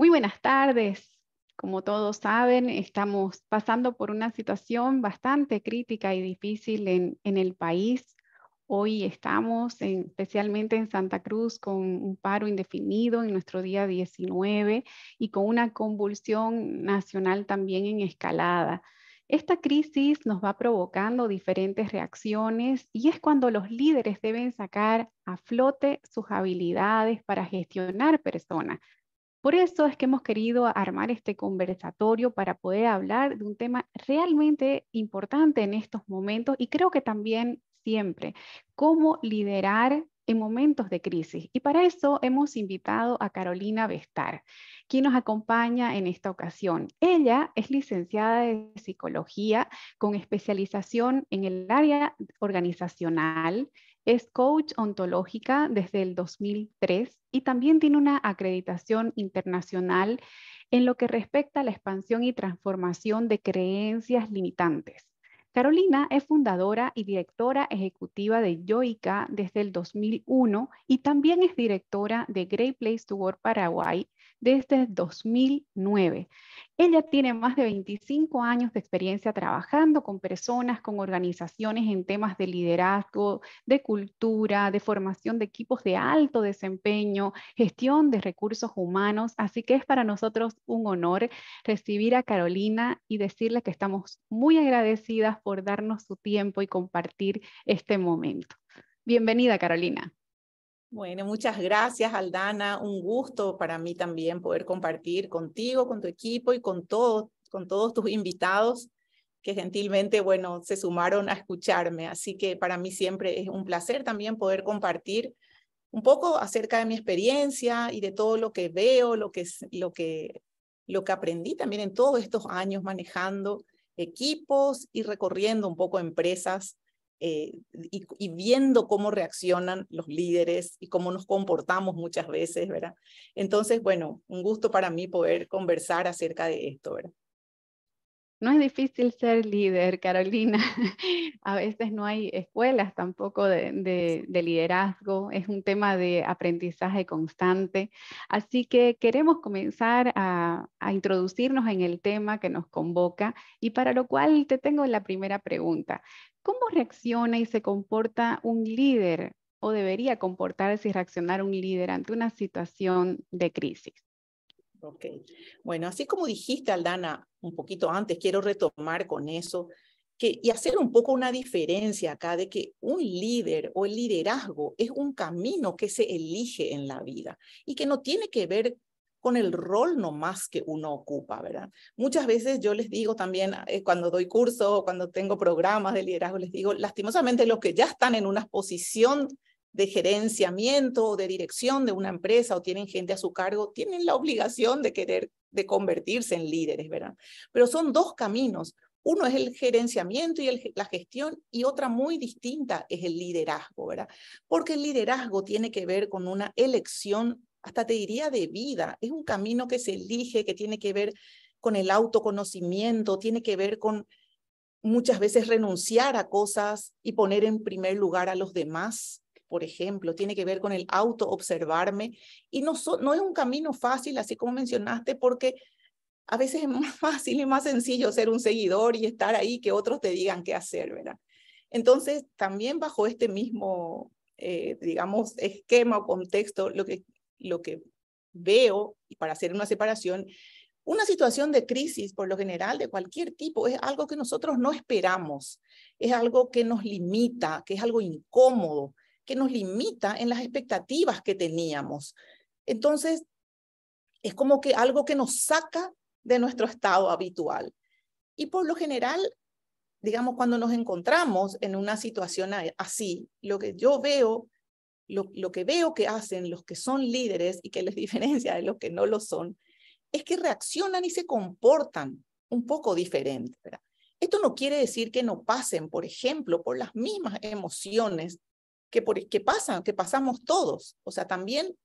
Muy buenas tardes. Como todos saben, estamos pasando por una situación bastante crítica y difícil en, el país. Hoy estamos especialmente en Santa Cruz con un paro indefinido en nuestro día 19 y con una convulsión nacional también en escalada. Esta crisis nos va provocando diferentes reacciones y es cuando los líderes deben sacar a flote sus habilidades para gestionar personas por eso es que hemos querido armar este conversatorio para poder hablar de un tema realmente importante en estos momentos y creo que también siempre, cómo liderar en momentos de crisis. Y para eso hemos invitado a Carolina Bestar, quien nos acompaña en esta ocasión. Ella es licenciada de psicología con especialización en el área organizacional, es coach ontológica desde el 2003 y también tiene una acreditación internacional en lo que respecta a la expansión y transformación de creencias limitantes. Carolina es fundadora y directora ejecutiva de Yoica desde el 2001 y también es directora de Great Place to Work Paraguay desde el 2009. Ella tiene más de 25 años de experiencia trabajando con personas, con organizaciones en temas de liderazgo, de cultura, de formación de equipos de alto desempeño, gestión de recursos humanos. Así que es para nosotros un honor recibir a Carolina y decirle que estamos muy agradecidas por darnos su tiempo y compartir este momento. Bienvenida, Carolina. Bueno, muchas gracias, Aldana. Un gusto para mí también poder compartir contigo, con tu equipo y con todos, con todos tus invitados que gentilmente, bueno, se sumaron a escucharme. Así que para mí siempre es un placer también poder compartir un poco acerca de mi experiencia y de todo lo que veo, lo que, lo que, lo que aprendí también en todos estos años manejando equipos y recorriendo un poco empresas eh, y, y, viendo cómo reaccionan los líderes y cómo nos comportamos muchas veces, ¿verdad? Entonces, bueno, un gusto para mí poder conversar acerca de esto, ¿verdad? No es difícil ser líder, Carolina. A veces no hay escuelas tampoco de, liderazgo. Es un tema de aprendizaje constante. Así que queremos comenzar a introducirnos en el tema que nos convoca y para lo cual te tengo la primera pregunta. ¿Cómo reacciona y se comporta un líder o debería comportarse y reaccionar un líder ante una situación de crisis? Ok. Bueno, así como dijiste, Aldana, un poquito antes, quiero retomar con eso que, y hacer un poco una diferencia acá de que un líder o el liderazgo es un camino que se elige en la vida y que no tiene que ver con el rol nomás que uno ocupa, ¿verdad? Muchas veces yo les digo también, eh, cuando doy curso, cuando tengo programas de liderazgo, les digo, lastimosamente los que ya están en una posición de gerenciamiento o de dirección de una empresa o tienen gente a su cargo, tienen la obligación de querer, de convertirse en líderes, ¿verdad? Pero son dos caminos. Uno es el gerenciamiento y la gestión y otra muy distinta es el liderazgo, ¿verdad? Porque el liderazgo tiene que ver con una elección, hasta te diría de vida, es un camino que se elige, que tiene que ver con el autoconocimiento, tiene que ver con muchas veces renunciar a cosas y poner en primer lugar a los demás, por ejemplo, tiene que ver con el auto observarme y no, es un camino fácil, así como mencionaste, porque a veces es más fácil y más sencillo ser un seguidor y estar ahí que otros te digan qué hacer, ¿verdad? Entonces, también bajo este mismo, eh, digamos, esquema o contexto, lo que, lo que veo, y para hacer una separación, una situación de crisis, por lo general, de cualquier tipo, es algo que nosotros no esperamos, es algo que nos limita, que es algo incómodo, que nos limita en las expectativas que teníamos. Entonces, es como que algo que nos saca de nuestro estado habitual. Y por lo general, digamos, cuando nos encontramos en una situación así, lo que yo veo, lo, que veo que hacen los que son líderes y que les diferencia de los que no lo son, es que reaccionan y se comportan un poco diferente. Esto no quiere decir que no pasen, por ejemplo, por las mismas emociones que, por, que pasan, que pasamos todos. O sea, también,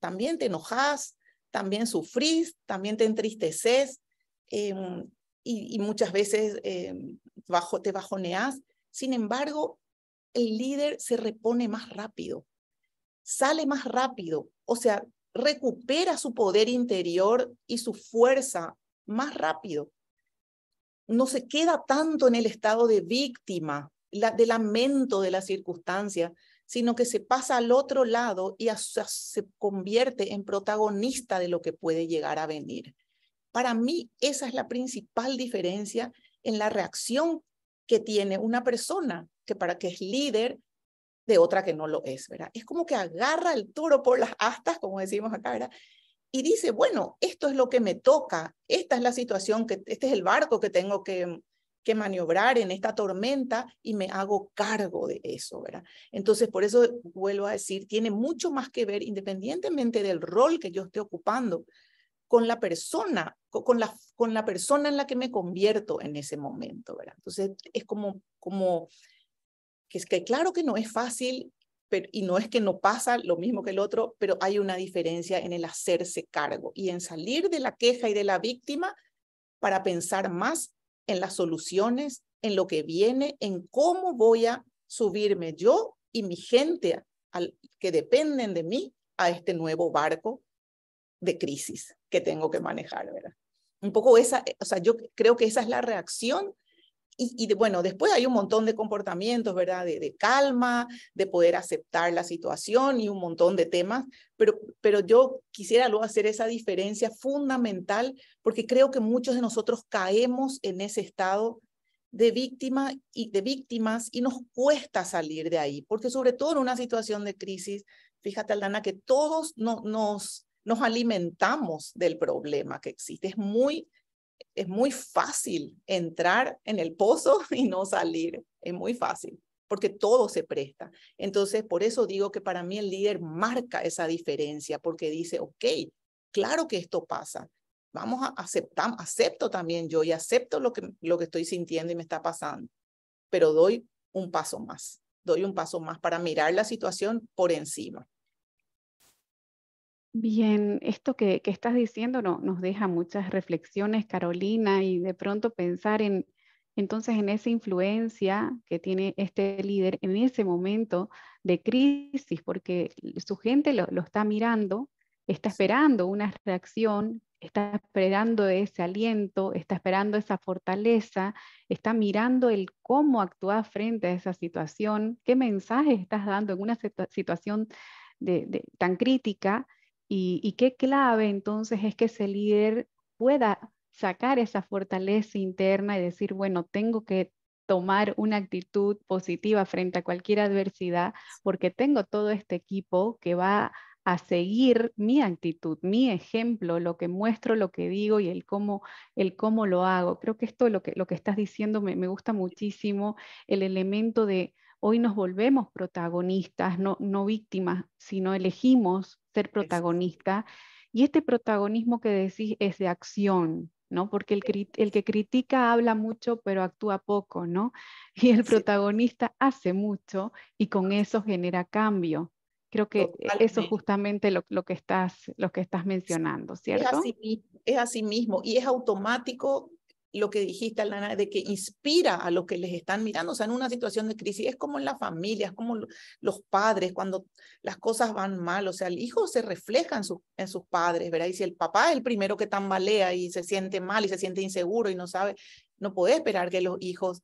también te enojas, también sufrís, también te entristeces em, y, muchas veces em, te bajoneas, Sin embargo, el líder se repone más rápido, sale más rápido, o sea, recupera su poder interior y su fuerza más rápido. No se queda tanto en el estado de víctima, de lamento de la circunstancia, sino que se pasa al otro lado y se convierte en protagonista de lo que puede llegar a venir. Para mí, esa es la principal diferencia en la reacción que tiene una persona que para que es líder de otra que no lo es, ¿verdad? Es como que agarra el toro por las astas, como decimos acá, ¿verdad? Y dice, bueno, esto es lo que me toca, esta es la situación, que este es el barco que tengo que, que maniobrar en esta tormenta y me hago cargo de eso, ¿verdad? Entonces, por eso vuelvo a decir, tiene mucho más que ver, independientemente del rol que yo esté ocupando, con la persona, con la, con la persona en la que me convierto en ese momento, ¿verdad? Entonces, es como, como que es que claro que no es fácil pero, y no es que no pasa lo mismo que el otro, pero hay una diferencia en el hacerse cargo y en salir de la queja y de la víctima para pensar más en las soluciones, en lo que viene, en cómo voy a subirme yo y mi gente al, que dependen de mí a este nuevo barco de crisis que tengo que manejar, ¿verdad? Un poco esa, eh, o sea, yo creo que esa es la reacción y, bueno, después hay un montón de comportamientos, ¿verdad? De, calma, de poder aceptar la situación y un montón de temas, pero, pero yo quisiera luego hacer esa diferencia fundamental porque creo que muchos de nosotros caemos en ese estado de víctima y de víctimas y nos cuesta salir de ahí, porque sobre todo en una situación de crisis, fíjate Aldana que todos nos nos alimentamos del problema que existe. Es muy es muy fácil entrar en el pozo y no salir. Es muy fácil, porque todo se presta. Entonces, por eso digo que para mí el líder marca esa diferencia, porque dice, ok, claro que esto pasa. Vamos a aceptar, acepto también yo y acepto lo que, lo que estoy sintiendo y me está pasando, pero doy un paso más, doy un paso más para mirar la situación por encima. Bien, esto que, estás diciendo nos deja muchas reflexiones, Carolina, y de pronto pensar en entonces en esa influencia que tiene este líder en ese momento de crisis, porque su gente lo, está mirando, está esperando una reacción, está esperando ese aliento, está esperando esa fortaleza, está mirando el cómo actuar frente a esa situación, qué mensaje estás dando en una situación tan crítica y, qué clave entonces es que ese líder pueda sacar esa fortaleza interna y decir, bueno, tengo que tomar una actitud positiva frente a cualquier adversidad porque tengo todo este equipo que va a seguir mi actitud, mi ejemplo, lo que muestro, lo que digo y el cómo, el cómo lo hago. Creo que esto, lo que, lo que estás diciendo, me gusta muchísimo el elemento de hoy nos volvemos protagonistas, no, no víctimas, sino elegimos ser protagonistas. Y este protagonismo que decís es de acción, ¿no? Porque el, que critica habla mucho, pero actúa poco, ¿no? Y el protagonista hace mucho y con eso genera cambio. Creo que eso es justamente lo, que estás, lo que estás mencionando, ¿cierto? Es así, es así mismo y es automático lo que dijiste, Alana, de que inspira a los que les están mirando, o sea, en una situación de crisis, es como en las familias, como los padres, cuando las cosas van mal, o sea, el hijo se refleja en, en sus padres, ¿verdad? Y si el papá es el primero que tambalea y se siente mal y se siente inseguro y no sabe, no puede esperar que los hijos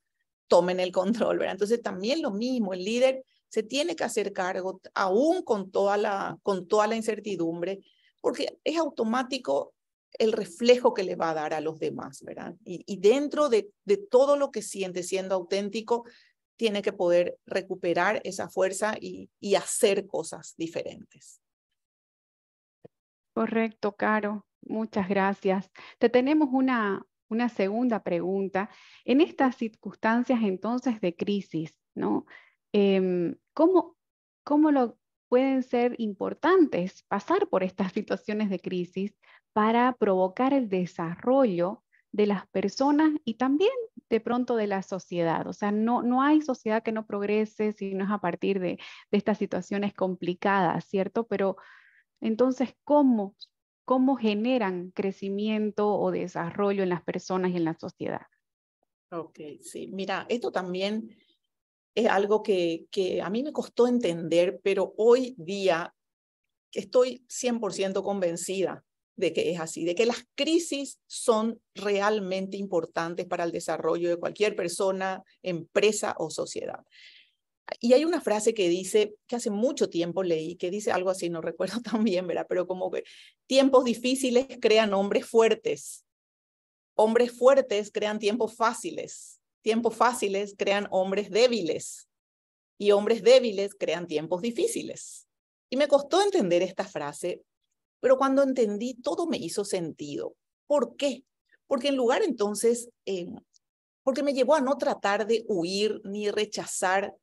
tomen el control, ¿verdad? Entonces también lo mismo, el líder se tiene que hacer cargo, aún con toda la, con toda la incertidumbre, porque es automático el reflejo que le va a dar a los demás, ¿verdad? Y, dentro de, todo lo que siente siendo auténtico, tiene que poder recuperar esa fuerza y, hacer cosas diferentes. Correcto, Caro. Muchas gracias. Te tenemos una, una segunda pregunta. En estas circunstancias entonces de crisis, ¿no? Em, ¿cómo, cómo lo, pueden ser importantes pasar por estas situaciones de crisis para provocar el desarrollo de las personas y también de pronto de la sociedad. O sea, no, no hay sociedad que no progrese si no es a partir de, estas situaciones complicadas, ¿cierto? Pero entonces, ¿cómo, ¿cómo generan crecimiento o desarrollo en las personas y en la sociedad? Ok, sí. Mira, esto también es algo que, a mí me costó entender, pero hoy día estoy 100% convencida de que es así, de que las crisis son realmente importantes para el desarrollo de cualquier persona, empresa o sociedad. Y hay una frase que dice, que hace mucho tiempo leí, que dice algo así, no recuerdo también bien, ¿verdad? Pero como que tiempos difíciles crean hombres fuertes, hombres fuertes crean tiempos fáciles, tiempos fáciles crean hombres débiles y hombres débiles crean tiempos difíciles. Y me costó entender esta frase, pero cuando entendí todo me hizo sentido. ¿Por qué? Porque en lugar entonces, eh, porque me llevó a no tratar de huir ni rechazar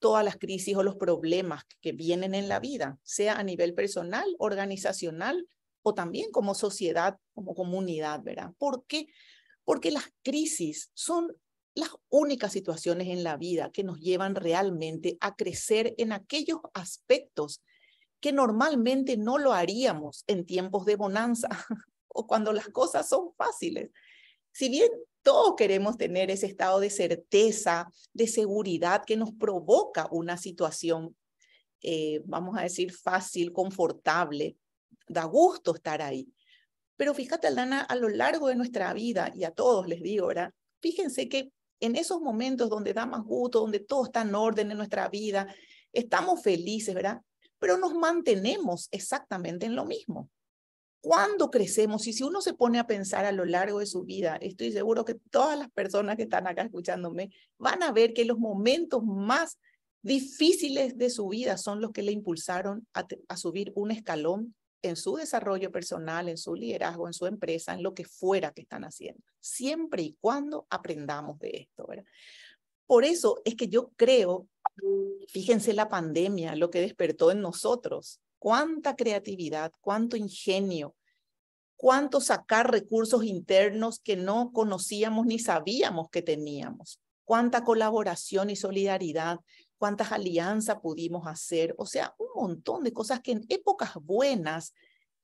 todas las crisis o los problemas que vienen en la vida, sea a nivel personal, organizacional o también como sociedad, como comunidad, ¿verdad? ¿Por qué? Porque las crisis son las únicas situaciones en la vida que nos llevan realmente a crecer en aquellos aspectos que normalmente no lo haríamos en tiempos de bonanza o cuando las cosas son fáciles. Si bien todos queremos tener ese estado de certeza, de seguridad que nos provoca una situación, eh, vamos a decir, fácil, confortable, da gusto estar ahí. Pero fíjate, Aldana, a lo largo de nuestra vida, y a todos les digo, ahora, Fíjense que en esos momentos donde da más gusto, donde todo está en orden en nuestra vida, estamos felices, ¿verdad? Pero nos mantenemos exactamente en lo mismo. ¿Cuándo crecemos? Y si uno se pone a pensar a lo largo de su vida, estoy seguro que todas las personas que están acá escuchándome van a ver que los momentos más difíciles de su vida son los que le impulsaron a, a subir un escalón en su desarrollo personal, en su liderazgo, en su empresa, en lo que fuera que están haciendo, siempre y cuando aprendamos de esto. ¿verdad? Por eso es que yo creo, fíjense la pandemia, lo que despertó en nosotros, cuánta creatividad, cuánto ingenio, cuánto sacar recursos internos que no conocíamos ni sabíamos que teníamos, cuánta colaboración y solidaridad, cuántas alianzas pudimos hacer, o sea, un montón de cosas que en épocas buenas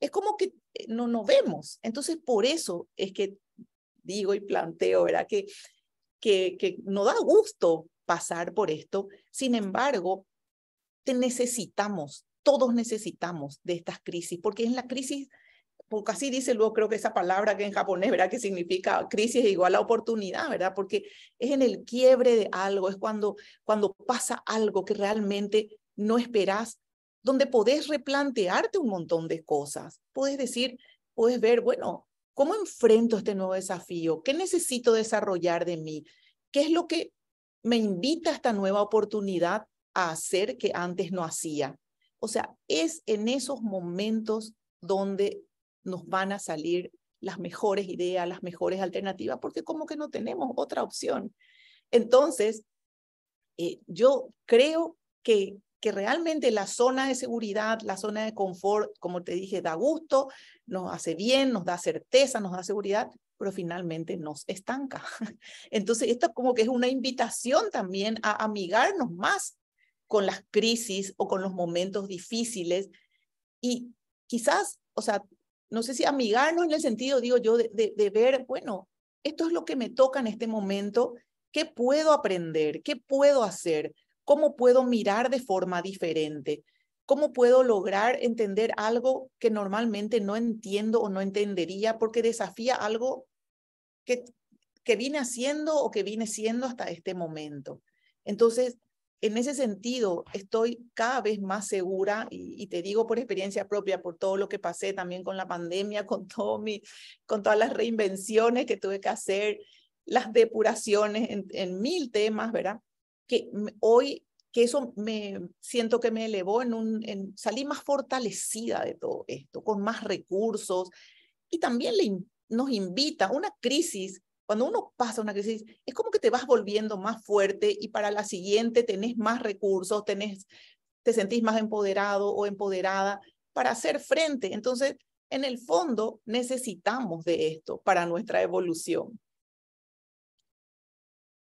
es como que eh, no nos vemos. Entonces, por eso es que digo y planteo, ¿verdad? Que, que, que nos da gusto pasar por esto. Sin embargo, te necesitamos, todos necesitamos de estas crisis, porque en la crisis porque así dice luego creo que esa palabra que en japonés, ¿verdad? Que significa crisis igual a oportunidad, ¿verdad? Porque es en el quiebre de algo, es cuando, cuando pasa algo que realmente no esperás, donde podés replantearte un montón de cosas. Puedes decir, puedes ver, bueno, ¿cómo enfrento este nuevo desafío? ¿Qué necesito desarrollar de mí? ¿Qué es lo que me invita a esta nueva oportunidad a hacer que antes no hacía? O sea, es en esos momentos donde nos van a salir las mejores ideas, las mejores alternativas, porque como que no tenemos otra opción. Entonces, eh, yo creo que, que realmente la zona de seguridad, la zona de confort, como te dije, da gusto, nos hace bien, nos da certeza, nos da seguridad, pero finalmente nos estanca. Entonces, esto como que es una invitación también a amigarnos más con las crisis o con los momentos difíciles y quizás, o sea, no sé si amigarnos en el sentido, digo yo, de, ver, bueno, esto es lo que me toca en este momento, ¿qué puedo aprender? ¿Qué puedo hacer? ¿Cómo puedo mirar de forma diferente? ¿Cómo puedo lograr entender algo que normalmente no entiendo o no entendería porque desafía algo que, que vine haciendo o que vine siendo hasta este momento? Entonces, en ese sentido, estoy cada vez más segura y, te digo por experiencia propia, por todo lo que pasé también con la pandemia, con, todo con todas las reinvenciones que tuve que hacer, las depuraciones en, mil temas, ¿verdad? Que hoy, que eso me siento que me elevó en un, en, salí más fortalecida de todo esto, con más recursos y también nos invita una crisis cuando uno pasa una crisis, es como que te vas volviendo más fuerte y para la siguiente tenés más recursos, tenés, te sentís más empoderado o empoderada para hacer frente. Entonces, en el fondo, necesitamos de esto para nuestra evolución.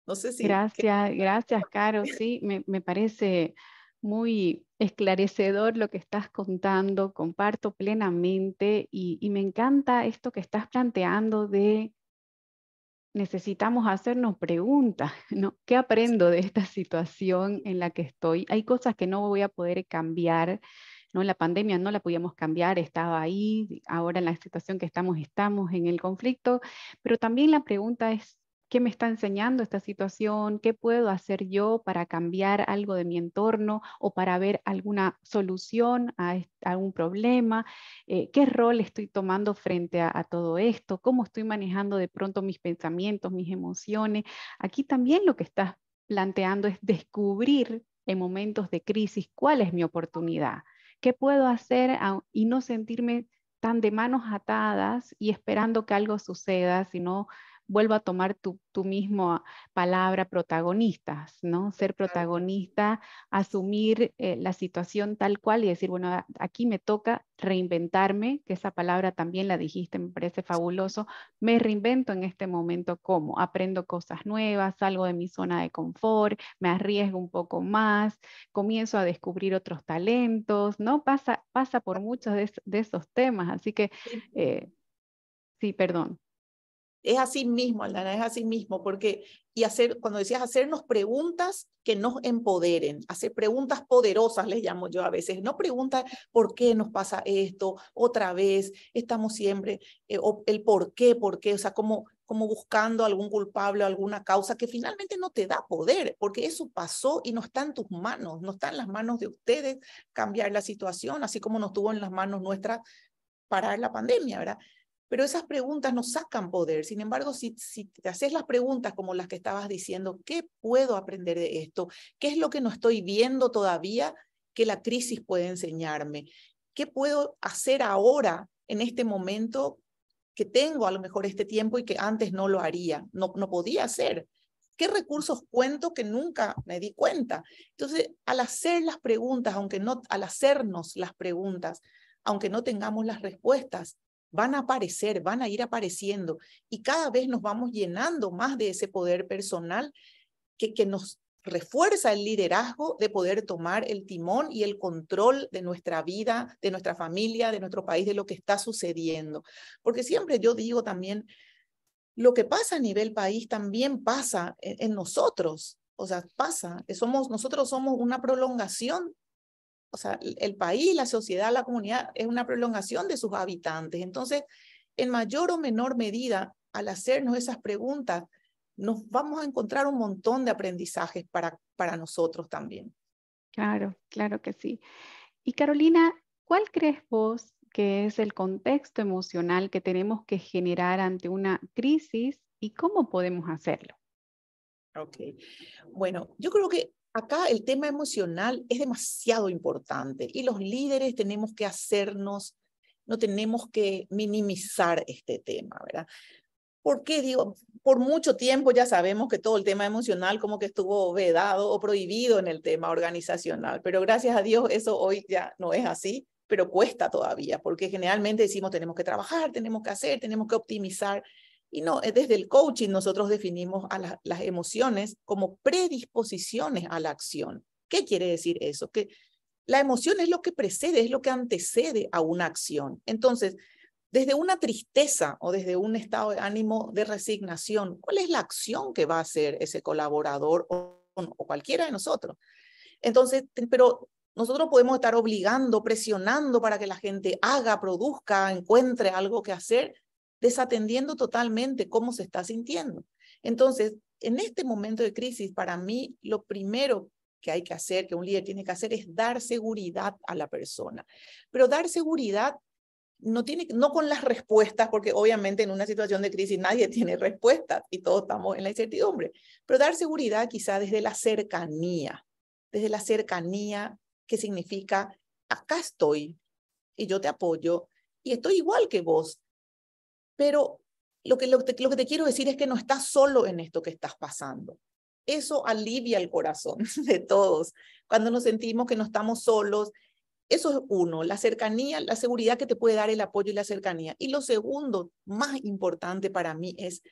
No sé si... Gracias, gracias, Caro. Sí, me, parece muy esclarecedor lo que estás contando, comparto plenamente y, me encanta esto que estás planteando de necesitamos hacernos preguntas, ¿no? ¿Qué aprendo de esta situación en la que estoy? Hay cosas que no voy a poder cambiar, ¿no? La pandemia no la podíamos cambiar, estaba ahí, ahora en la situación que estamos, estamos en el conflicto, pero también la pregunta es, qué me está enseñando esta situación, qué puedo hacer yo para cambiar algo de mi entorno o para ver alguna solución a, algún problema, eh, qué rol estoy tomando frente a, todo esto, cómo estoy manejando de pronto mis pensamientos, mis emociones. Aquí también lo que estás planteando es descubrir en momentos de crisis cuál es mi oportunidad, qué puedo hacer y no sentirme tan de manos atadas y esperando que algo suceda, sino vuelvo a tomar tu, tu misma palabra, protagonistas, ¿no? Ser protagonista, asumir eh, la situación tal cual y decir, bueno, aquí me toca reinventarme, que esa palabra también la dijiste, me parece fabuloso, me reinvento en este momento como, aprendo cosas nuevas, salgo de mi zona de confort, me arriesgo un poco más, comienzo a descubrir otros talentos, ¿no? Pasa, pasa por muchos de, esos temas, así que, sí, eh, perdón. Es así mismo, Aldana, es así mismo, porque, y hacer, cuando decías hacernos preguntas que nos empoderen, hacer preguntas poderosas, les llamo yo a veces, no preguntas por qué nos pasa esto, otra vez, estamos siempre, eh, el por qué, por qué, o sea, como, como buscando algún culpable o alguna causa que finalmente no te da poder, porque eso pasó y no está en tus manos, no está en las manos de ustedes cambiar la situación, así como no estuvo en las manos nuestras parar la pandemia, ¿verdad? Pero esas preguntas nos sacan poder. Sin embargo, si, si te haces las preguntas como las que estabas diciendo, ¿qué puedo aprender de esto? ¿Qué es lo que no estoy viendo todavía que la crisis puede enseñarme? ¿Qué puedo hacer ahora, en este momento, que tengo a lo mejor este tiempo y que antes no lo haría, no, no podía hacer? ¿Qué recursos cuento que nunca me di cuenta? Entonces, al hacer las preguntas, aunque no, al hacernos las preguntas, aunque no tengamos las respuestas, van a aparecer, van a ir apareciendo y cada vez nos vamos llenando más de ese poder personal que, que nos refuerza el liderazgo de poder tomar el timón y el control de nuestra vida, de nuestra familia, de nuestro país, de lo que está sucediendo. Porque siempre yo digo también, lo que pasa a nivel país también pasa en, nosotros, o sea, pasa, somos, nosotros somos una prolongación o sea, el país, la sociedad, la comunidad es una prolongación de sus habitantes. Entonces, en mayor o menor medida, al hacernos esas preguntas, nos vamos a encontrar un montón de aprendizajes para, para nosotros también. Claro, claro que sí. Y Carolina, ¿cuál crees vos que es el contexto emocional que tenemos que generar ante una crisis y cómo podemos hacerlo? Ok. Bueno, yo creo que acá el tema emocional es demasiado importante y los líderes tenemos que hacernos, no tenemos que minimizar este tema, ¿verdad? Porque digo? Por mucho tiempo ya sabemos que todo el tema emocional como que estuvo vedado o prohibido en el tema organizacional, pero gracias a Dios eso hoy ya no es así, pero cuesta todavía, porque generalmente decimos tenemos que trabajar, tenemos que hacer, tenemos que optimizar, y no, desde el coaching nosotros definimos a las emociones como predisposiciones a la acción. ¿Qué quiere decir eso? Que la emoción es lo que precede, es lo que antecede a una acción. Entonces, desde una tristeza o desde un estado de ánimo de resignación, ¿cuál es la acción que va a hacer ese colaborador o, o cualquiera de nosotros? Entonces, pero nosotros podemos estar obligando, presionando para que la gente haga, produzca, encuentre algo que hacer, desatendiendo totalmente cómo se está sintiendo. Entonces, en este momento de crisis, para mí, lo primero que hay que hacer, que un líder tiene que hacer, es dar seguridad a la persona. Pero dar seguridad no tiene, no con las respuestas, porque obviamente en una situación de crisis nadie tiene respuestas y todos estamos en la incertidumbre, pero dar seguridad quizá desde la cercanía, desde la cercanía que significa, acá estoy y yo te apoyo y estoy igual que vos pero lo que, lo, te, que te quiero decir es que no estás solo en esto que estás pasando. Eso alivia el corazón de todos. Cuando nos sentimos que no estamos solos, eso es uno, la cercanía, la seguridad que te puede dar el apoyo y la cercanía. Y lo segundo, más importante para mí, es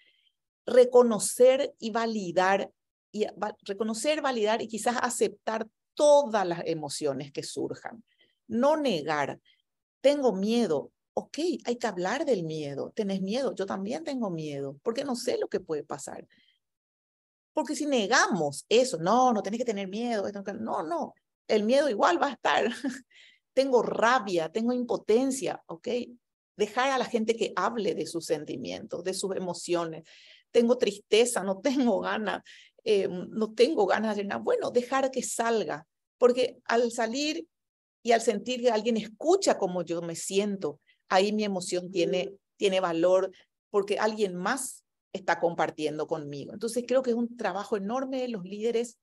reconocer y validar, y reconocer, validar y quizás aceptar todas las emociones que surjan. No negar, tengo miedo, ok, hay que hablar del miedo. Tenés miedo, yo también tengo miedo, porque no sé lo que puede pasar. Porque si negamos eso, no, no tenés que tener miedo, no, no, el miedo igual va a estar. tengo rabia, tengo impotencia, ok. Dejar a la gente que hable de sus sentimientos, de sus emociones. Tengo tristeza, no tengo ganas, eh, no tengo ganas de nada. Bueno, dejar que salga, porque al salir y al sentir que alguien escucha cómo yo me siento, ahí mi emoción tiene, tiene valor porque alguien más está compartiendo conmigo. Entonces creo que es un trabajo enorme de los líderes.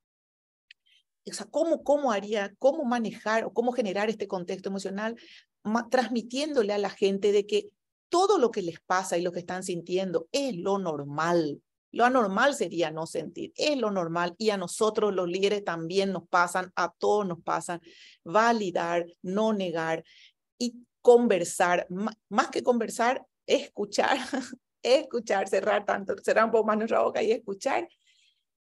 O sea, ¿cómo, cómo haría, cómo manejar o cómo generar este contexto emocional, transmitiéndole a la gente de que todo lo que les pasa y lo que están sintiendo es lo normal. Lo anormal sería no sentir, es lo normal y a nosotros los líderes también nos pasan, a todos nos pasan, validar, no negar. Y conversar, más que conversar, escuchar, escuchar, cerrar tanto, cerrar un poco más nuestra boca y escuchar.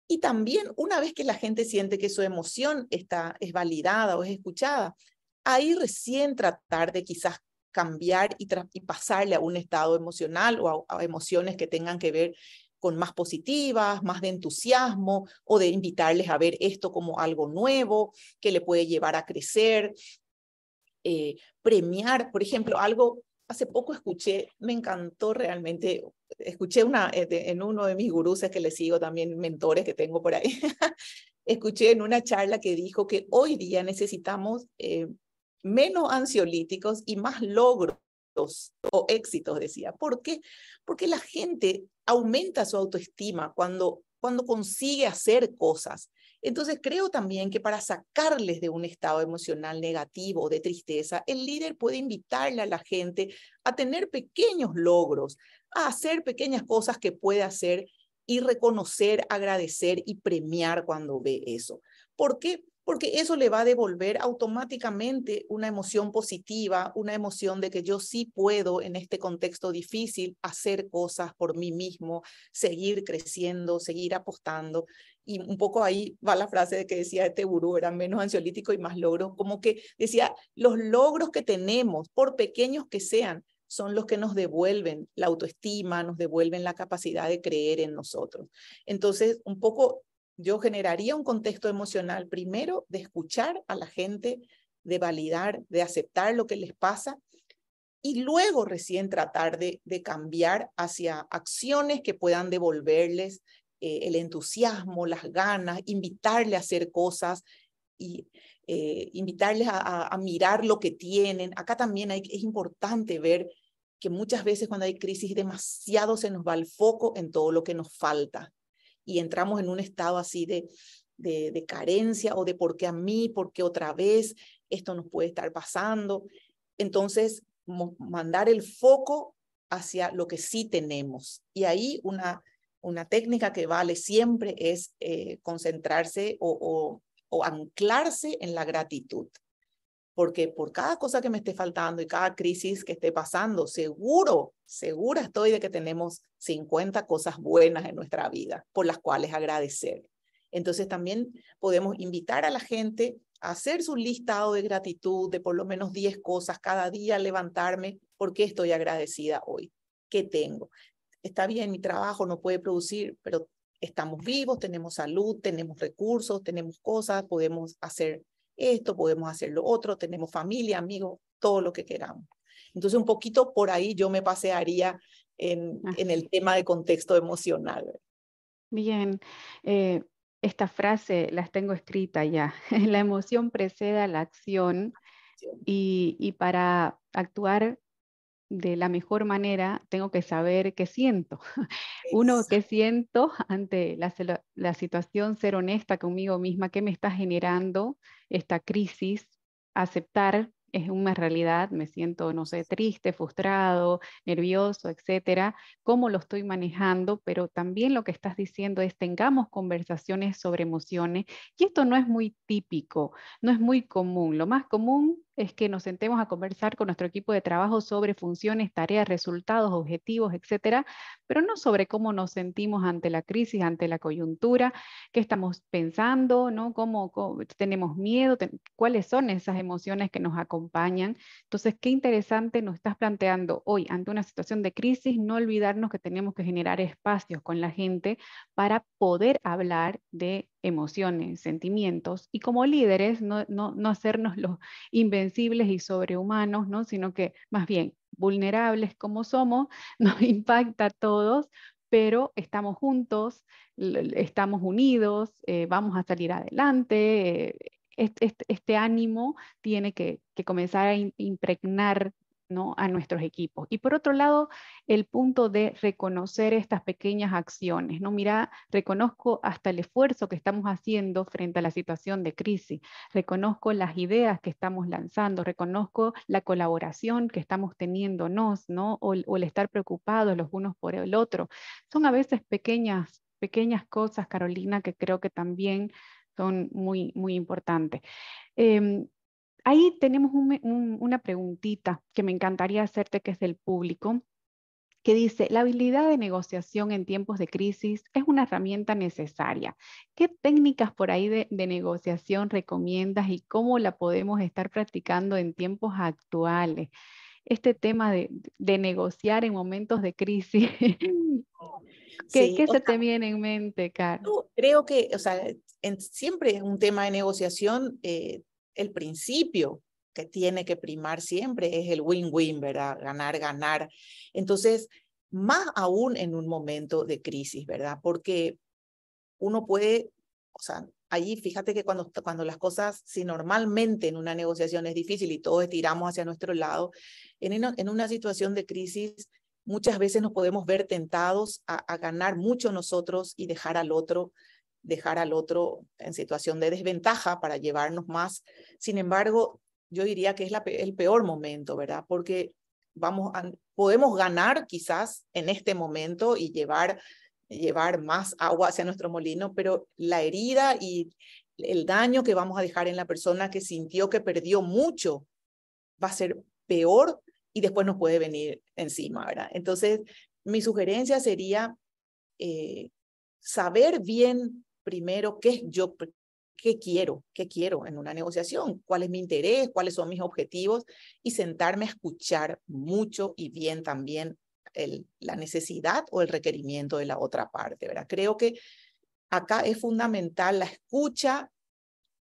Y también una vez que la gente siente que su emoción está, es validada o es escuchada, ahí recién tratar de quizás cambiar y, pasarle a un estado emocional o a emociones que tengan que ver con más positivas, más de entusiasmo o de invitarles a ver esto como algo nuevo que le puede llevar a crecer, eh, premiar, por ejemplo, algo, hace poco escuché, me encantó realmente, escuché una, eh, en uno de mis guruses que le sigo también, mentores que tengo por ahí, escuché en una charla que dijo que hoy día necesitamos eh, menos ansiolíticos y más logros o éxitos, decía. ¿Por qué? Porque la gente aumenta su autoestima cuando, cuando consigue hacer cosas. Entonces creo también que para sacarles de un estado emocional negativo de tristeza, el líder puede invitarle a la gente a tener pequeños logros, a hacer pequeñas cosas que puede hacer y reconocer, agradecer y premiar cuando ve eso. ¿Por qué? porque eso le va a devolver automáticamente una emoción positiva, una emoción de que yo sí puedo en este contexto difícil hacer cosas por mí mismo, seguir creciendo, seguir apostando. Y un poco ahí va la frase de que decía este gurú, era menos ansiolítico y más logro. como que decía, los logros que tenemos, por pequeños que sean, son los que nos devuelven la autoestima, nos devuelven la capacidad de creer en nosotros. Entonces, un poco yo generaría un contexto emocional primero de escuchar a la gente, de validar, de aceptar lo que les pasa y luego recién tratar de, cambiar hacia acciones que puedan devolverles eh, el entusiasmo, las ganas, invitarle a hacer cosas y eh, invitarles a, mirar lo que tienen. Acá también es importante ver que muchas veces cuando hay crisis demasiado se nos va el foco en todo lo que nos falta y entramos en un estado así de, de, carencia o de por qué a mí, por qué otra vez, esto nos puede estar pasando. Entonces, mandar el foco hacia lo que sí tenemos. Y ahí una, una técnica que vale siempre es eh, concentrarse o, o anclarse en la gratitud porque por cada cosa que me esté faltando y cada crisis que esté pasando, seguro, segura estoy de que tenemos 50 cosas buenas en nuestra vida por las cuales agradecer. Entonces también podemos invitar a la gente a hacer su listado de gratitud de por lo menos 10 cosas cada día, levantarme, porque estoy agradecida hoy? ¿Qué tengo? Está bien, mi trabajo no puede producir, pero estamos vivos, tenemos salud, tenemos recursos, tenemos cosas, podemos hacer esto, podemos hacer lo otro, tenemos familia, amigos, todo lo que queramos. Entonces, un poquito por ahí yo me pasearía en, ah. en el tema de contexto emocional. Bien, eh, esta frase las tengo escrita ya. La emoción precede a la acción y, y para actuar de la mejor manera, tengo que saber qué siento. Uno, qué siento ante la, la, situación, ser honesta conmigo misma, qué me está generando, esta crisis, aceptar es una realidad, me siento, no sé, triste, frustrado, nervioso, etcétera, cómo lo estoy manejando, pero también lo que estás diciendo es tengamos conversaciones sobre emociones y esto no es muy típico, no es muy común. Lo más común es que nos sentemos a conversar con nuestro equipo de trabajo sobre funciones, tareas, resultados, objetivos, etcétera, pero no sobre cómo nos sentimos ante la crisis, ante la coyuntura, qué estamos pensando, ¿no? ¿Cómo, tenemos miedo? ¿Cuáles son esas emociones que nos acompañan? Entonces, qué interesante nos estás planteando hoy ante una situación de crisis, no olvidarnos que tenemos que generar espacios con la gente para poder hablar de emociones, sentimientos, y como líderes no, hacernos los invencibles y sobrehumanos, ¿no? sino que más bien vulnerables como somos, nos impacta a todos, pero estamos juntos, estamos unidos, eh, vamos a salir adelante. Eh, este, ánimo tiene que, que comenzar a impregnar ¿no? a nuestros equipos. Y por otro lado, el punto de reconocer estas pequeñas acciones. ¿no? Mira, reconozco hasta el esfuerzo que estamos haciendo frente a la situación de crisis, reconozco las ideas que estamos lanzando, reconozco la colaboración que estamos teniéndonos, ¿no? o, el estar preocupados los unos por el otro. Son a veces pequeñas, pequeñas cosas, Carolina, que creo que también son muy, muy importantes. Em, ahí tenemos una preguntita que me encantaría hacerte, que es del público, que dice, la habilidad de negociación en tiempos de crisis es una herramienta necesaria. ¿Qué técnicas por ahí de, negociación recomiendas y cómo la podemos estar practicando en tiempos actuales? Este tema de, negociar en momentos de crisis. ¿Qué, se te viene en mente, Carlos? Creo que, o sea, siempre es un tema de negociación. Eh, el principio que tiene que primar siempre es el win-win, ¿verdad? Ganar, ganar. Entonces, más aún en un momento de crisis, ¿verdad? Porque uno puede, o sea, allí fíjate que cuando, cuando las cosas, si normalmente en una negociación es difícil y todos estiramos hacia nuestro lado, en una, situación de crisis muchas veces nos podemos ver tentados a, a ganar mucho nosotros y dejar al otro dejar al otro en situación de desventaja para llevarnos más. Sin embargo, yo diría que es el peor momento, ¿verdad? Porque vamos a, podemos ganar quizás en este momento y llevar, llevar más agua hacia nuestro molino, pero la herida y el daño que vamos a dejar en la persona que sintió que perdió mucho va a ser peor y después nos puede venir encima, ¿verdad? Entonces, mi sugerencia sería eh, saber bien primero qué yo qué quiero, qué quiero en una negociación, cuál es mi interés, cuáles son mis objetivos y sentarme a escuchar mucho y bien también el, la necesidad o el requerimiento de la otra parte, ¿verdad? Creo que acá es fundamental la escucha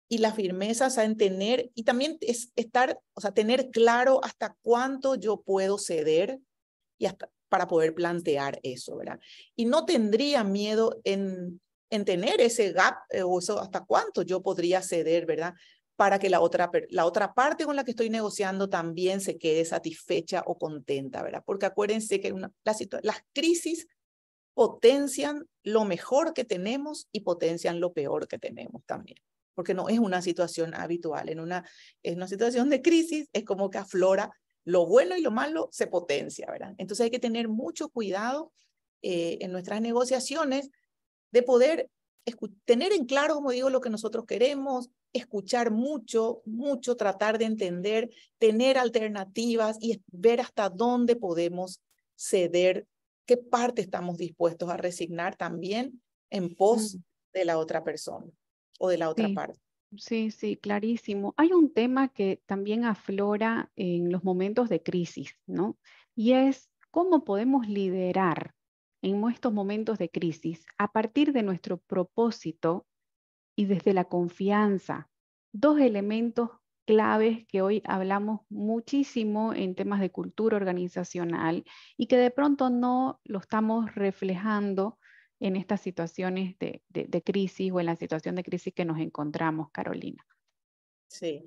y la firmeza, o sea, en tener, y también es estar, o sea, tener claro hasta cuánto yo puedo ceder y hasta para poder plantear eso, ¿verdad? Y no tendría miedo en en tener ese gap eh, o eso hasta cuánto yo podría ceder, ¿verdad? Para que la otra, la otra parte con la que estoy negociando también se quede satisfecha o contenta, ¿verdad? Porque acuérdense que una, las crisis potencian lo mejor que tenemos y potencian lo peor que tenemos también porque no es una situación habitual. En una, en una situación de crisis es como que aflora lo bueno y lo malo se potencia, ¿verdad? Entonces hay que tener mucho cuidado eh, en nuestras negociaciones de poder tener en claro, como digo, lo que nosotros queremos, escuchar mucho, mucho, tratar de entender, tener alternativas y ver hasta dónde podemos ceder, qué parte estamos dispuestos a resignar también en pos de la otra persona o de la otra parte. Sí, sí, clarísimo. Hay un tema que también aflora en los momentos de crisis, ¿no? Y es cómo podemos liderar en estos momentos de crisis a partir de nuestro propósito y desde la confianza. Dos elementos claves que hoy hablamos muchísimo en temas de cultura organizacional y que de pronto no lo estamos reflejando en estas situaciones de, crisis o en la situación de crisis que nos encontramos, Carolina. Sí,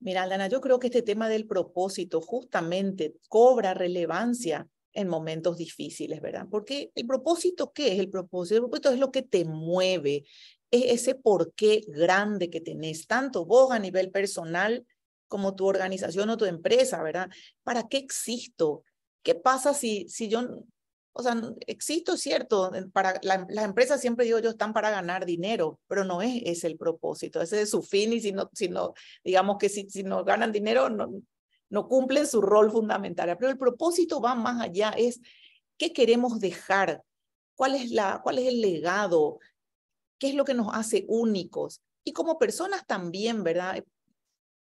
Mira, Aldana, yo creo que este tema del propósito justamente cobra relevancia en momentos difíciles, ¿verdad? Porque el propósito, ¿qué es el propósito? El propósito es lo que te mueve, es ese porqué grande que tenés, tanto vos a nivel personal como tu organización o tu empresa, ¿verdad? ¿Para qué existo? ¿Qué pasa si, si yo, o sea, existo, cierto, para las empresas siempre digo yo están para ganar dinero, pero no es ese el propósito, ese es su fin y si no, si no digamos que si, si no ganan dinero, no, no cumplen su rol fundamental. Pero el propósito va más allá, es qué queremos dejar, cuál es, la, cuál es el legado, qué es lo que nos hace únicos. Y como personas también, ¿verdad?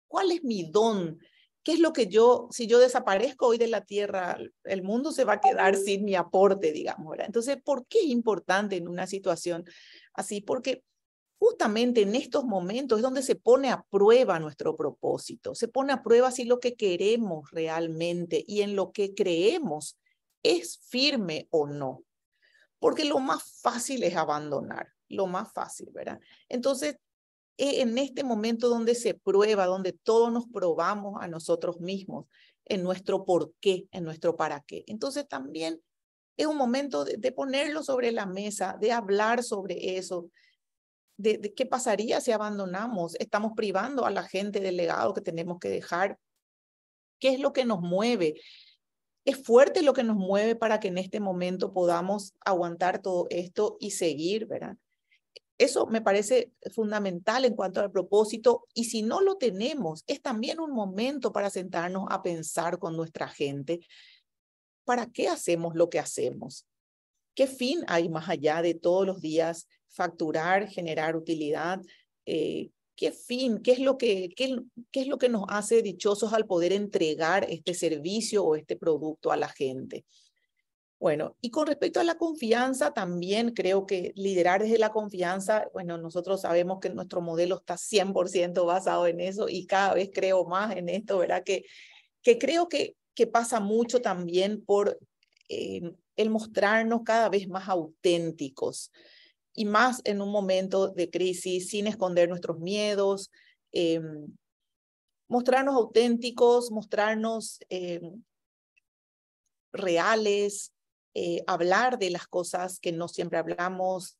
¿Cuál es mi don? ¿Qué es lo que yo, si yo desaparezco hoy de la Tierra, el mundo se va a quedar sin mi aporte, digamos, ¿verdad? Entonces, ¿por qué es importante en una situación así? Porque justamente en estos momentos es donde se pone a prueba nuestro propósito, se pone a prueba si lo que queremos realmente y en lo que creemos es firme o no. Porque lo más fácil es abandonar, lo más fácil, ¿verdad? Entonces, e, en este momento donde se prueba, donde todos nos probamos a nosotros mismos, en nuestro por qué, en nuestro para qué. Entonces también es un momento de, de ponerlo sobre la mesa, de hablar sobre eso, de, qué pasaría si abandonamos, estamos privando a la gente del legado que tenemos que dejar, qué es lo que nos mueve. Es fuerte lo que nos mueve para que en este momento podamos aguantar todo esto y seguir, ¿verdad? Eso me parece fundamental en cuanto al propósito y si no lo tenemos, es también un momento para sentarnos a pensar con nuestra gente, ¿para qué hacemos lo que hacemos? ¿Qué fin hay más allá de todos los días facturar, generar utilidad. Eh, ¿Qué fin? ¿Qué es, lo que, qué, es lo que nos hace dichosos al poder entregar este servicio o este producto a la gente? Bueno, y con respecto a la confianza, también creo que liderar desde la confianza, bueno, nosotros sabemos que nuestro modelo está 100% basado en eso y cada vez creo más en esto, ¿verdad? Que, que creo que, que pasa mucho también por eh, el mostrarnos cada vez más auténticos y más en un momento de crisis, sin esconder nuestros miedos, em, mostrarnos auténticos, mostrarnos em, reales, eh, hablar de las cosas que no siempre hablamos.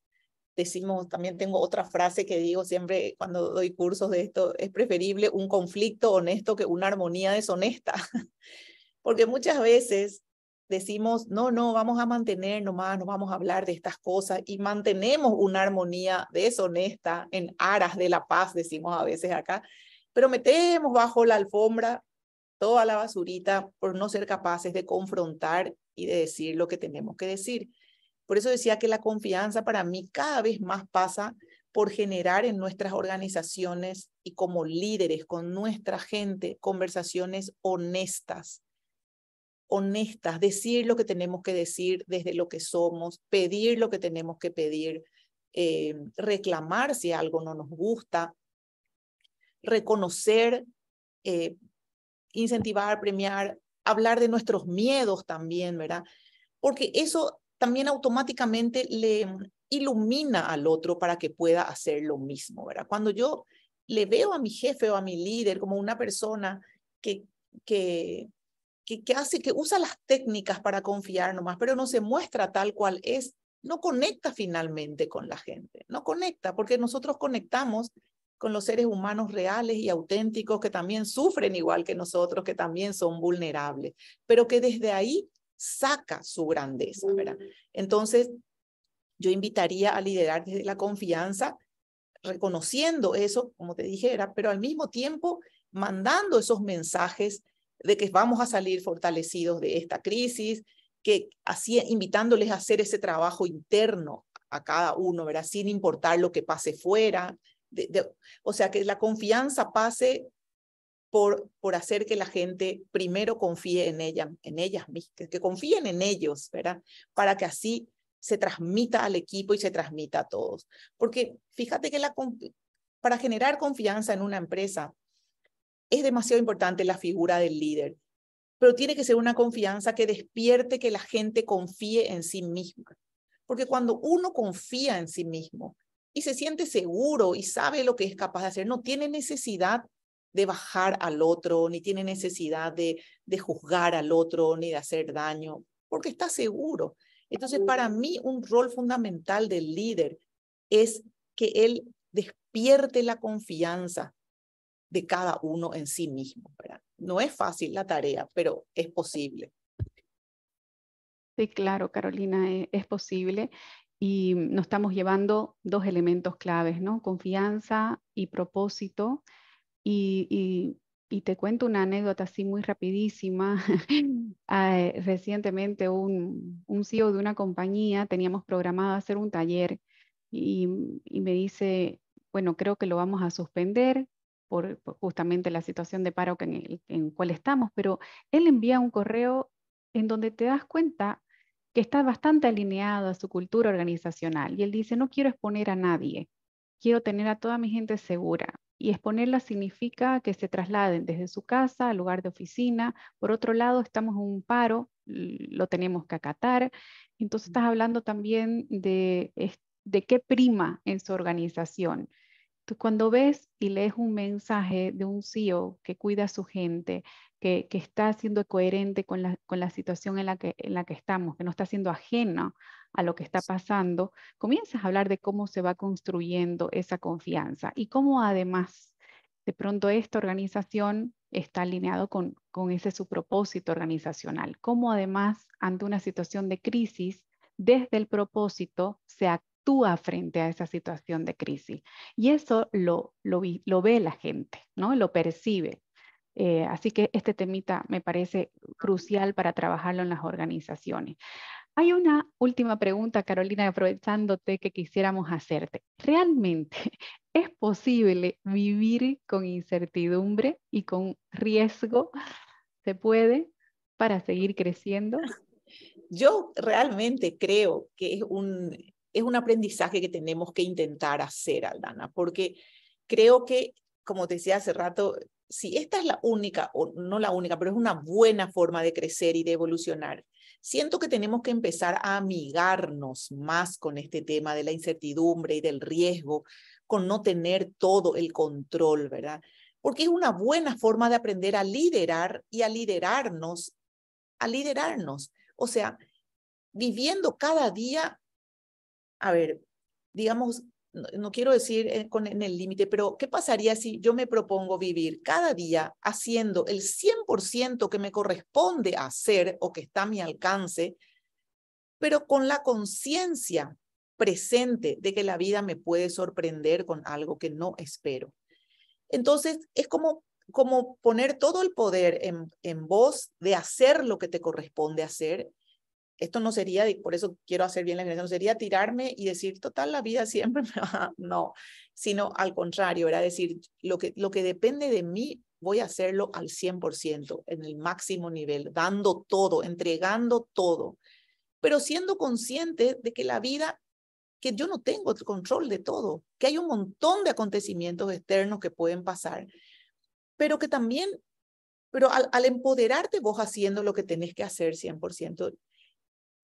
Decimos, también tengo otra frase que digo siempre cuando doy cursos de esto, es preferible un conflicto honesto que una armonía deshonesta, porque muchas veces decimos, no, no, vamos a mantener nomás, no vamos a hablar de estas cosas y mantenemos una armonía deshonesta en aras de la paz, decimos a veces acá, pero metemos bajo la alfombra toda la basurita por no ser capaces de confrontar y de decir lo que tenemos que decir. Por eso decía que la confianza para mí cada vez más pasa por generar en nuestras organizaciones y como líderes, con nuestra gente, conversaciones honestas, honestas, decir lo que tenemos que decir desde lo que somos, pedir lo que tenemos que pedir, eh, reclamar si algo no nos gusta, reconocer, eh, incentivar, premiar, hablar de nuestros miedos también, ¿verdad? Porque eso también automáticamente le ilumina al otro para que pueda hacer lo mismo, ¿verdad? Cuando yo le veo a mi jefe o a mi líder como una persona que, que que, hace, que usa las técnicas para confiar nomás, pero no se muestra tal cual es, no conecta finalmente con la gente, no conecta, porque nosotros conectamos con los seres humanos reales y auténticos que también sufren igual que nosotros, que también son vulnerables, pero que desde ahí saca su grandeza, ¿verdad? Entonces, yo invitaría a liderar desde la confianza, reconociendo eso, como te dijera, pero al mismo tiempo mandando esos mensajes de que vamos a salir fortalecidos de esta crisis, que así invitándoles a hacer ese trabajo interno a cada uno, ¿verdad? Sin importar lo que pase fuera. o sea, que la confianza pase por, por hacer que la gente primero confíe en ella, en ellas mismas, que, confíen en ellos, ¿verdad? Para que así se transmita al equipo y se transmita a todos. Porque fíjate que la, para generar confianza en una empresa, es demasiado importante la figura del líder, pero tiene que ser una confianza que despierte que la gente confíe en sí misma. Porque cuando uno confía en sí mismo y se siente seguro y sabe lo que es capaz de hacer, no tiene necesidad de bajar al otro, ni tiene necesidad de, juzgar al otro, ni de hacer daño, porque está seguro. Entonces, para mí, un rol fundamental del líder es que él despierte la confianza de cada uno en sí mismo. No es fácil la tarea, pero es posible. Sí, claro, Carolina, e, es posible y mm, nos estamos llevando dos elementos claves, ¿no? Confianza y propósito. Y, te cuento una anécdota así muy rapidísima. Ah, eh, recientemente un, CEO de una compañía, teníamos programado hacer un taller y me dice, bueno, creo que lo vamos a suspender por, justamente la situación de paro en, el, cual estamos, pero él envía un correo en donde te das cuenta que está bastante alineado a su cultura organizacional. Y él dice, no quiero exponer a nadie, quiero tener a toda mi gente segura. Y exponerla significa que se trasladen desde su casa al lugar de oficina. Por otro lado, estamos en un paro, lo tenemos que acatar. Entonces estás hablando también de, de qué prima en su organización. Tú cuando ves y lees un mensaje de un CEO que cuida a su gente, que, está siendo coherente con la, con la situación en la, que, en la que estamos, que no está siendo ajena a lo que está pasando, comienzas a hablar de cómo se va construyendo esa confianza y cómo además de pronto esta organización está alineado con, con ese su propósito organizacional, cómo además ante una situación de crisis, desde el propósito se actúa actúa frente a esa situación de crisis. Y eso lo, lo, ve la gente, ¿no? Lo percibe. Eh, así que este temita me parece crucial para trabajarlo en las organizaciones. Hay una última pregunta, Carolina, aprovechándote que quisiéramos hacerte. ¿Realmente es posible vivir con incertidumbre y con riesgo? ¿Se puede para seguir creciendo? Yo realmente creo que es un, es un aprendizaje que tenemos que intentar hacer, Aldana, porque creo que, como te decía hace rato, si esta es la única, o no la única, pero es una buena forma de crecer y de evolucionar, siento que tenemos que empezar a amigarnos más con este tema de la incertidumbre y del riesgo, con no tener todo el control, ¿verdad? Porque es una buena forma de aprender a liderar y a liderarnos, a liderarnos. O sea, viviendo cada día a ver, digamos, no, quiero decir en, con, el límite, pero ¿qué pasaría si yo me propongo vivir cada día haciendo el 100% que me corresponde hacer o que está a mi alcance, pero con la conciencia presente de que la vida me puede sorprender con algo que no espero? Entonces, es como como poner todo el poder en, en vos de hacer lo que te corresponde hacer esto no sería, por eso quiero hacer bien la generación, no sería tirarme y decir, total, la vida siempre me va, no, sino al contrario, era decir, lo que, lo que depende de mí, voy a hacerlo al 100%, en el máximo nivel, dando todo, entregando todo, pero siendo consciente de que la vida, que yo no tengo control de todo, que hay un montón de acontecimientos externos que pueden pasar, pero que también pero al, al, empoderarte vos haciendo lo que tenés que hacer 100%,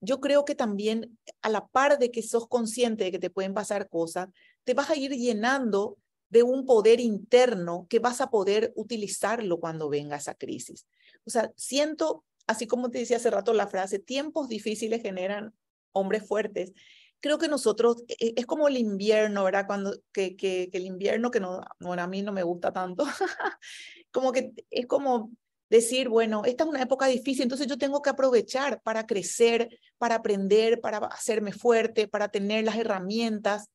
yo creo que también a la par de que sos consciente de que te pueden pasar cosas, te vas a ir llenando de un poder interno que vas a poder utilizarlo cuando venga esa crisis. O sea, siento, así como te decía hace rato la frase, tiempos difíciles generan hombres fuertes. Creo que nosotros, e-, es como el invierno, ¿verdad? Cuando, que, que, el invierno, que no, bueno, a mí no me gusta tanto, como que es como decir, bueno, esta es una época difícil, entonces yo tengo que aprovechar para crecer, para aprender, para hacerme fuerte, para tener las herramientas,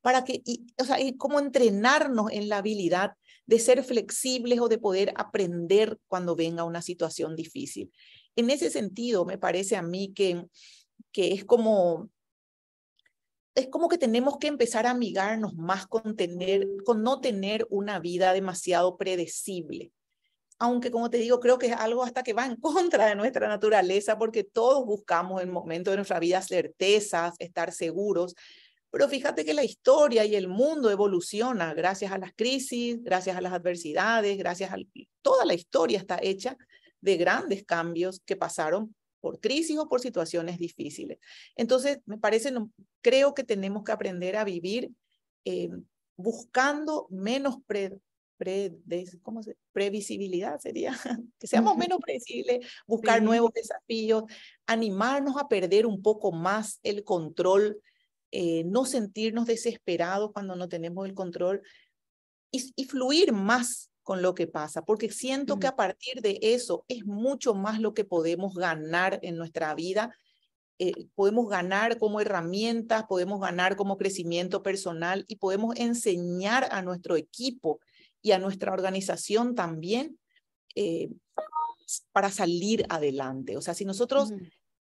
para que, y, o sea, como entrenarnos en la habilidad de ser flexibles o de poder aprender cuando venga una situación difícil. En ese sentido, me parece a mí que, que es como es como que tenemos que empezar a amigarnos más con tener con no tener una vida demasiado predecible aunque como te digo, creo que es algo hasta que va en contra de nuestra naturaleza, porque todos buscamos en momento de nuestra vida certezas, estar seguros, pero fíjate que la historia y el mundo evoluciona gracias a las crisis, gracias a las adversidades, gracias a toda la historia está hecha de grandes cambios que pasaron por crisis o por situaciones difíciles. Entonces, me parece, creo que tenemos que aprender a vivir eh, buscando menos pre pre, previsibilidad sería, que seamos menos previsibles buscar nuevos desafíos, animarnos a perder un poco más el control, eh, no sentirnos desesperados cuando no tenemos el control y, fluir más con lo que pasa, porque siento que a partir de eso es mucho más lo que podemos ganar en nuestra vida. Eh, podemos ganar como herramientas, podemos ganar como crecimiento personal y podemos enseñar a nuestro equipo y a nuestra organización también eh, para salir adelante. O sea, si nosotros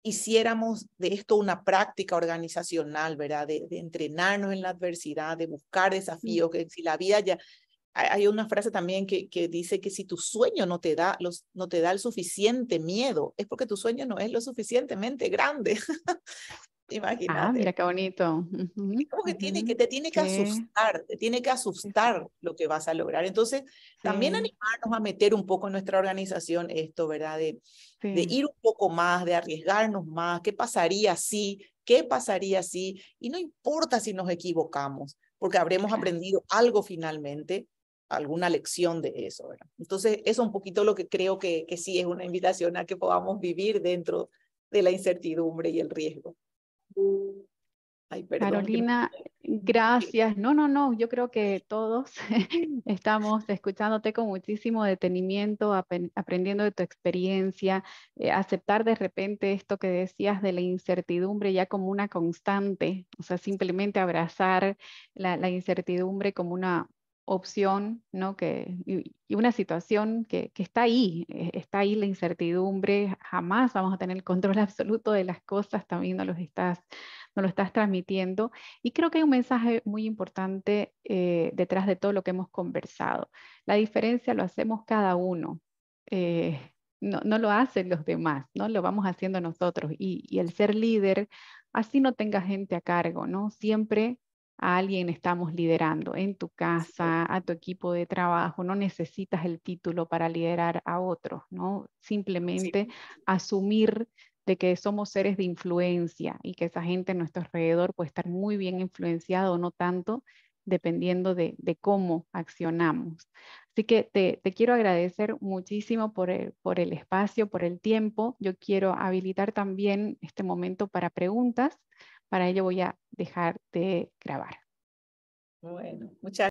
hiciéramos de esto una práctica organizacional, ¿verdad? De, entrenarnos en la adversidad, de buscar desafíos, que si la vida ya... Hay una frase también que, que dice que si tu sueño no te, da los, no te da el suficiente miedo, es porque tu sueño no es lo suficientemente grande. Ah, imagínate. Ah, mira qué bonito. como que, tiene, que te tiene que asustar, te tiene que asustar lo que vas a lograr. Entonces, también animarnos a meter un poco en nuestra organización esto, ¿verdad? De, de ir un poco más, de arriesgarnos más. ¿Qué pasaría si? ¿Qué pasaría si? Y no importa si nos equivocamos, porque habremos aprendido algo finalmente alguna lección de eso. ¿verdad? Entonces, eso es un poquito lo que creo que, que sí es una invitación a que podamos vivir dentro de la incertidumbre y el riesgo. Carolina, gracias. No, no, no, yo creo que todos estamos escuchándote con muchísimo detenimiento, aprendiendo de tu experiencia, eh, aceptar de repente esto que decías de la incertidumbre ya como una constante, o sea, simplemente abrazar la incertidumbre como una, opción, ¿no? Que, y, una situación que, que, está ahí, eh, está ahí la incertidumbre, jamás vamos a tener el control absoluto de las cosas, también no, estás, no lo estás transmitiendo. Y creo que hay un mensaje muy importante eh, detrás de todo lo que hemos conversado. La diferencia lo hacemos cada uno. Eh, no, no, lo hacen los demás, ¿no? Lo vamos haciendo nosotros. Y, y el ser líder, así no tenga gente a cargo, ¿no? Siempre a alguien estamos liderando, en tu casa, a tu equipo de trabajo, no necesitas el título para liderar a otros, ¿no? Simplemente asumir de que somos seres de influencia y que esa gente a nuestro alrededor puede estar muy bien influenciada o no tanto, dependiendo de, cómo accionamos. Así que te, quiero agradecer muchísimo por el, por el, espacio, por el tiempo. Yo quiero habilitar también este momento para preguntas. Para ello voy a dejar de grabar. Bueno, muchas